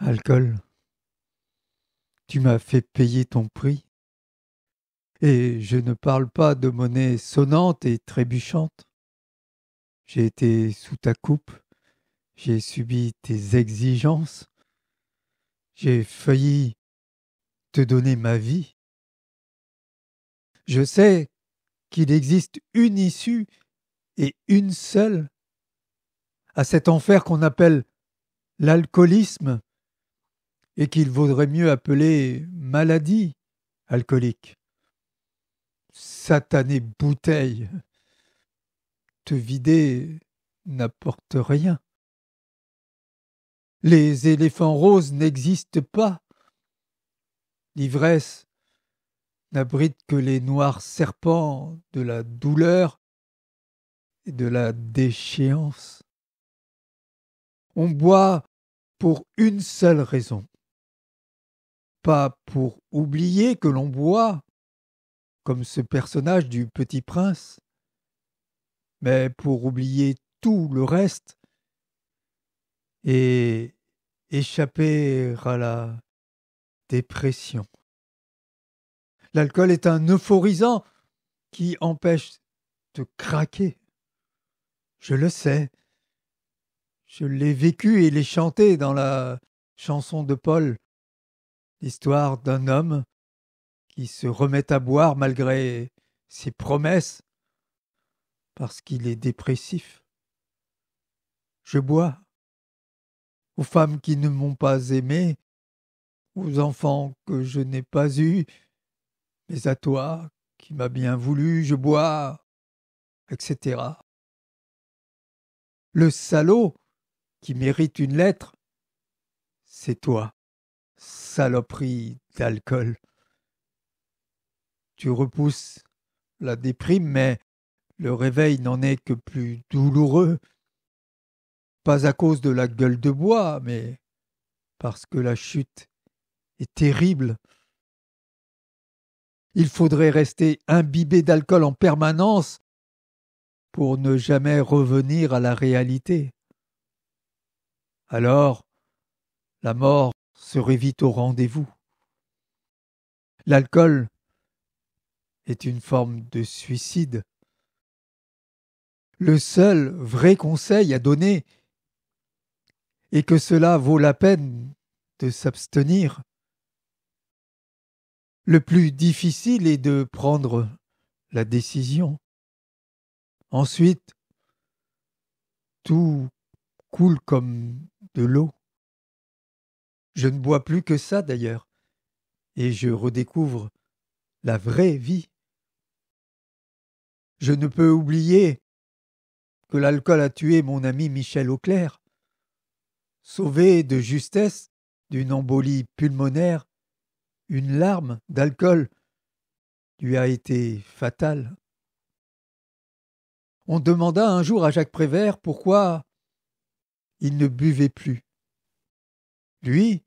Alcool, tu m'as fait payer ton prix. Et je ne parle pas de monnaie sonnante et trébuchante. J'ai été sous ta coupe, j'ai subi tes exigences, j'ai failli te donner ma vie. Je sais qu'il existe une issue et une seule à cet enfer qu'on appelle l'alcoolisme et qu'il vaudrait mieux appeler maladie alcoolique. Satanée bouteille. Te vider n'apporte rien. Les éléphants roses n'existent pas. L'ivresse n'abrite que les noirs serpents de la douleur et de la déchéance. On boit pour une seule raison pas pour oublier que l'on boit, comme ce personnage du Petit Prince, mais pour oublier tout le reste et échapper à la dépression. L'alcool est un euphorisant qui empêche de craquer. Je le sais. Je l'ai vécu et l'ai chanté dans la chanson de Paul l'histoire d'un homme qui se remet à boire malgré ses promesses parce qu'il est dépressif. Je bois aux femmes qui ne m'ont pas aimé, aux enfants que je n'ai pas eus, mais à toi qui m'as bien voulu, je bois, etc. Le salaud qui mérite une lettre, c'est toi saloperie d'alcool. Tu repousses la déprime, mais le réveil n'en est que plus douloureux. Pas à cause de la gueule de bois, mais parce que la chute est terrible. Il faudrait rester imbibé d'alcool en permanence pour ne jamais revenir à la réalité. Alors, la mort serait vite au rendez-vous. L'alcool est une forme de suicide. Le seul vrai conseil à donner est que cela vaut la peine de s'abstenir. Le plus difficile est de prendre la décision. Ensuite, tout coule comme de l'eau. Je ne bois plus que ça d'ailleurs, et je redécouvre la vraie vie. Je ne peux oublier que l'alcool a tué mon ami Michel Auclair. Sauvé de justesse d'une embolie pulmonaire, une larme d'alcool lui a été fatale. On demanda un jour à Jacques Prévert pourquoi il ne buvait plus. Lui,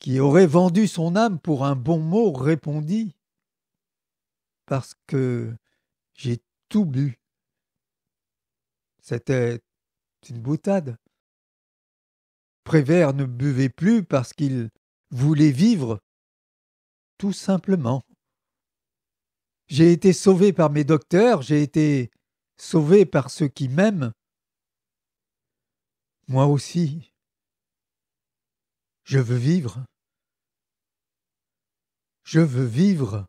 qui aurait vendu son âme pour un bon mot répondit Parce que j'ai tout bu. C'était une boutade. Prévert ne buvait plus parce qu'il voulait vivre, tout simplement. J'ai été sauvé par mes docteurs, j'ai été sauvé par ceux qui m'aiment. Moi aussi, je veux vivre. Je veux vivre.